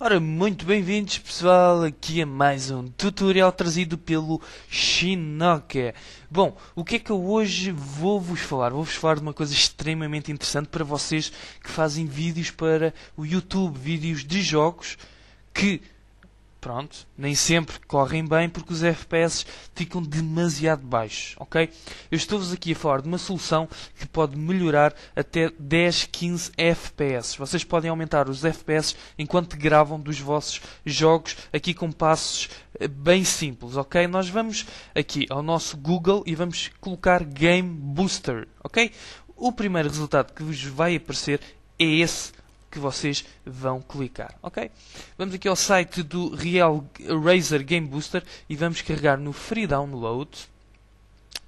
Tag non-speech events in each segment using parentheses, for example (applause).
Ora, muito bem-vindos pessoal aqui a mais um tutorial trazido pelo Shinoke. Bom, o que é que eu hoje vou-vos falar? Vou-vos falar de uma coisa extremamente interessante para vocês que fazem vídeos para o YouTube, vídeos de jogos que pronto, nem sempre correm bem porque os FPS ficam demasiado baixos, ok? Eu estou-vos aqui a falar de uma solução que pode melhorar até 10, 15 FPS. Vocês podem aumentar os FPS enquanto gravam dos vossos jogos aqui com passos eh, bem simples, ok? Nós vamos aqui ao nosso Google e vamos colocar Game Booster, ok? O primeiro resultado que vos vai aparecer é esse que vocês vão clicar, ok? Vamos aqui ao site do Real Razer Game Booster e vamos carregar no Free Download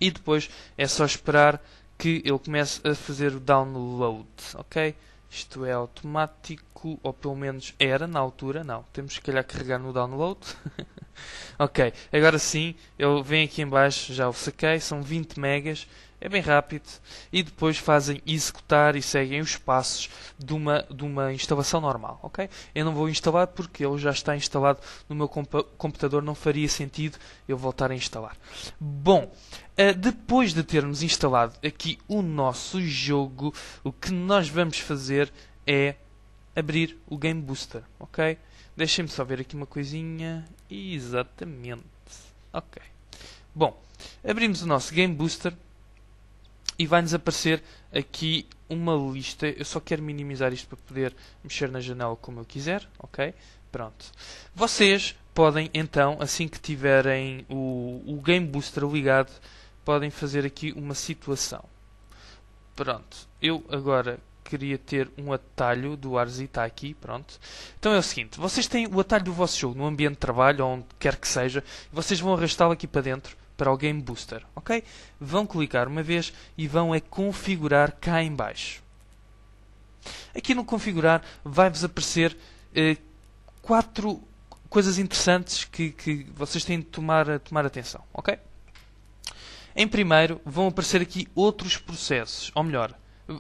e depois é só esperar que ele comece a fazer o download, ok? Isto é automático tópico, ou pelo menos era na altura, não. Temos que calhar carregar no download. (laughs) ok, agora sim, eu venho aqui embaixo, já o saquei, são 20 megas, é bem rápido. E depois fazem executar e seguem os passos de uma, de uma instalação normal, ok? Eu não vou instalar porque ele já está instalado no meu computador, não faria sentido eu voltar a instalar. Bom, eh, depois de termos instalado aqui o nosso jogo, o que nós vamos fazer é abrir o Game Booster, ok? Deixem-me só ver aqui uma coisinha. Exatamente. Ok. Bom, abrimos o nosso Game Booster e vai-nos aparecer aqui uma lista. Eu só quero minimizar isto para poder mexer na janela como eu quiser, ok? Pronto. Vocês podem então, assim que tiverem o, o Game Booster ligado, podem fazer aqui uma situação. Pronto, eu agora queria ter um atalho do Arzi, está aqui, pronto. Então é o seguinte, vocês têm o atalho do vosso jogo no ambiente de trabalho, ou onde quer que seja, e vocês vão arrastá-lo aqui para dentro, para o Game Booster, ok? Vão clicar uma vez e vão é configurar cá em baixo. Aqui no configurar vai-vos aparecer eh, quatro coisas interessantes que, que vocês têm de tomar, tomar atenção, ok? Em primeiro, vão aparecer aqui outros processos, ou melhor,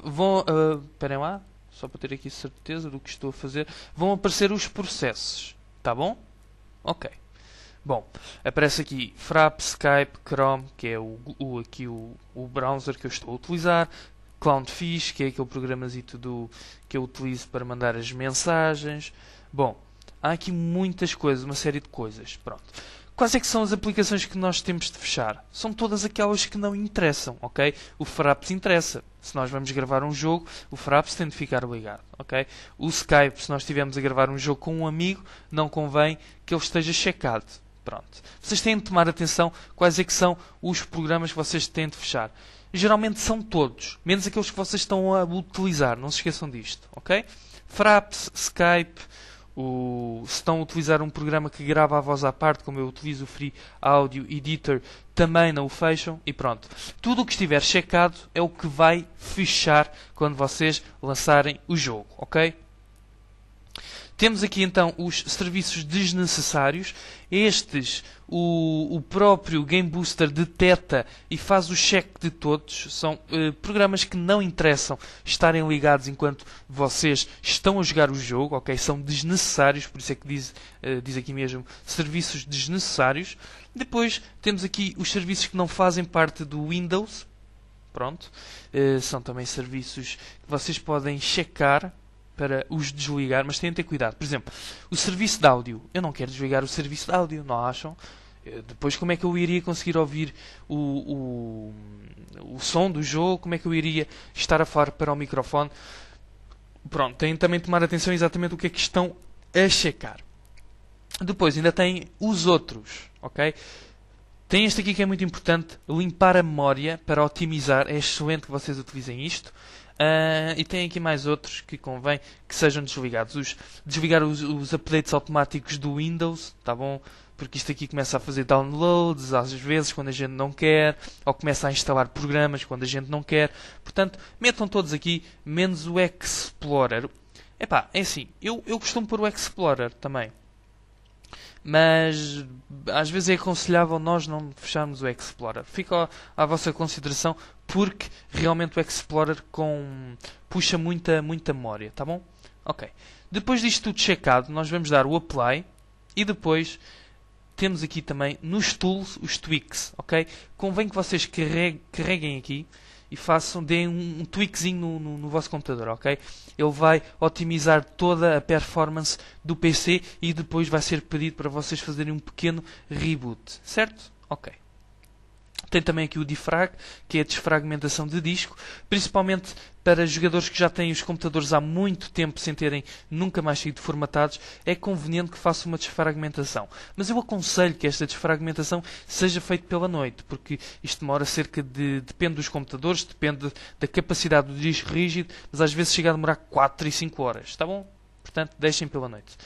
Vão. Uh, esperem lá, só para ter aqui certeza do que estou a fazer. Vão aparecer os processos. Tá bom? Ok. Bom, aparece aqui Frap, Skype, Chrome, que é o, o aqui o, o browser que eu estou a utilizar, Clownfish, que é aquele programazito do, que eu utilizo para mandar as mensagens. Bom, há aqui muitas coisas, uma série de coisas. Pronto. Quais é que são as aplicações que nós temos de fechar? São todas aquelas que não interessam, ok? O Fraps interessa. Se nós vamos gravar um jogo, o Fraps tem de ficar ligado, ok? O Skype, se nós estivermos a gravar um jogo com um amigo, não convém que ele esteja checado. Pronto. Vocês têm de tomar atenção quais é que são os programas que vocês têm de fechar. Geralmente são todos, menos aqueles que vocês estão a utilizar. Não se esqueçam disto, ok? Fraps, Skype, o, se estão a utilizar um programa que grava a voz à parte, como eu utilizo o Free Audio Editor, também não o fecham e pronto. Tudo o que estiver checado é o que vai fechar quando vocês lançarem o jogo, ok? Temos aqui então os serviços desnecessários. Estes, o, o próprio Game Booster detecta e faz o cheque de todos. São eh, programas que não interessam estarem ligados enquanto vocês estão a jogar o jogo, ok? São desnecessários, por isso é que diz, eh, diz aqui mesmo serviços desnecessários. Depois temos aqui os serviços que não fazem parte do Windows. Pronto. Eh, são também serviços que vocês podem checar para os desligar, mas têm de ter cuidado. Por exemplo, o serviço de áudio. Eu não quero desligar o serviço de áudio, não acham? Eh, depois, como é que eu iria conseguir ouvir o, o, o som do jogo? Como é que eu iria estar a falar para o microfone? Pronto, têm também de tomar atenção exatamente o que é que estão a checar. Depois, ainda tem os outros, ok? Tem este aqui que é muito importante, limpar a memória para otimizar. É excelente que vocês utilizem isto. Uh, e tem aqui mais outros que convém que sejam desligados. Os, desligar os, os updates automáticos do Windows, tá bom? Porque isto aqui começa a fazer downloads às vezes quando a gente não quer, ou começa a instalar programas quando a gente não quer. Portanto, metam todos aqui, menos o Explorer. Epá, é assim, eu, eu costumo pôr o Explorer também. Mas às vezes é aconselhável nós não fecharmos o Explorer. Fica à, à vossa consideração porque realmente o Explorer com, puxa muita, muita memória, tá bom? Ok. Depois disto tudo checado, nós vamos dar o Apply e depois temos aqui também nos Tools os Tweaks, ok? Convém que vocês carreguem, carreguem aqui e façam, deem um, um tweakzinho no, no, no, vosso computador, ok? Ele vai otimizar toda a performance do PC e depois vai ser pedido para vocês fazerem um pequeno reboot, certo? Ok. Tem também aqui o Defrag, que é a desfragmentação de disco, principalmente para jogadores que já têm os computadores há muito tempo sem terem nunca mais sido formatados, é conveniente que faça uma desfragmentação. Mas eu aconselho que esta desfragmentação seja feita pela noite, porque isto demora cerca de. depende dos computadores, depende da capacidade do disco rígido, mas às vezes chega a demorar 4 e 5 horas, está bom? Portanto, deixem pela noite.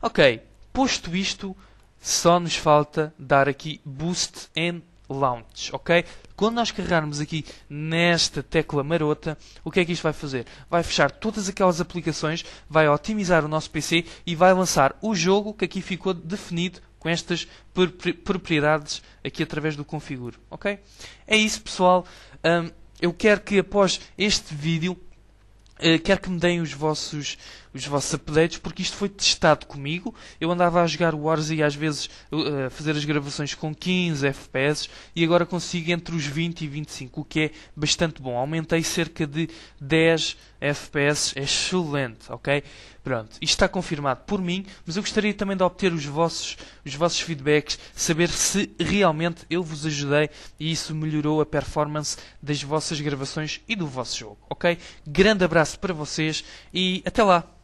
Ok, posto isto, só nos falta dar aqui boost and Launch, ok? Quando nós carregarmos aqui nesta tecla marota, o que é que isto vai fazer? Vai fechar todas aquelas aplicações, vai otimizar o nosso PC e vai lançar o jogo que aqui ficou definido com estas propriedades aqui através do configure, ok? É isso, pessoal. eu quero que após este vídeo, eh, quero que me deem os vossos os vossos apelidos, porque isto foi testado comigo. Eu andava a jogar Wars e às vezes uh, fazer as gravações com 15 FPS e agora consigo entre os 20 e 25, o que é bastante bom. Aumentei cerca de 10 FPS, é excelente, ok? Pronto, isto está confirmado por mim, mas eu gostaria também de obter os vossos, os vossos feedbacks, saber se realmente eu vos ajudei e isso melhorou a performance das vossas gravações e do vosso jogo, ok? Grande abraço para vocês e até lá!